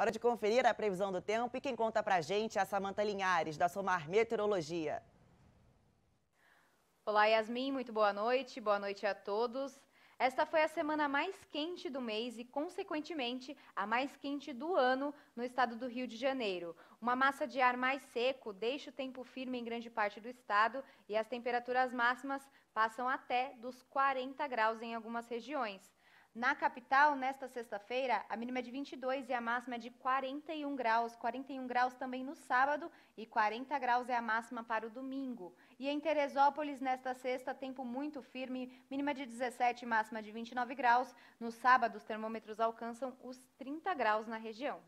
Hora de conferir a previsão do tempo e quem conta pra gente é a Samanta Linhares, da Somar Meteorologia. Olá, Yasmin, muito boa noite, boa noite a todos. Esta foi a semana mais quente do mês e, consequentemente, a mais quente do ano no estado do Rio de Janeiro. Uma massa de ar mais seco deixa o tempo firme em grande parte do estado e as temperaturas máximas passam até dos 40 graus em algumas regiões. Na capital, nesta sexta-feira, a mínima é de 22 e a máxima é de 41 graus. 41 graus também no sábado e 40 graus é a máxima para o domingo. E em Teresópolis, nesta sexta, tempo muito firme, mínima de 17 e máxima de 29 graus. No sábado, os termômetros alcançam os 30 graus na região.